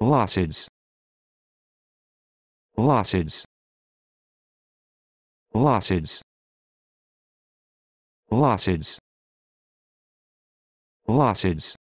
Losses. Losses. Losses. Losses. Losses.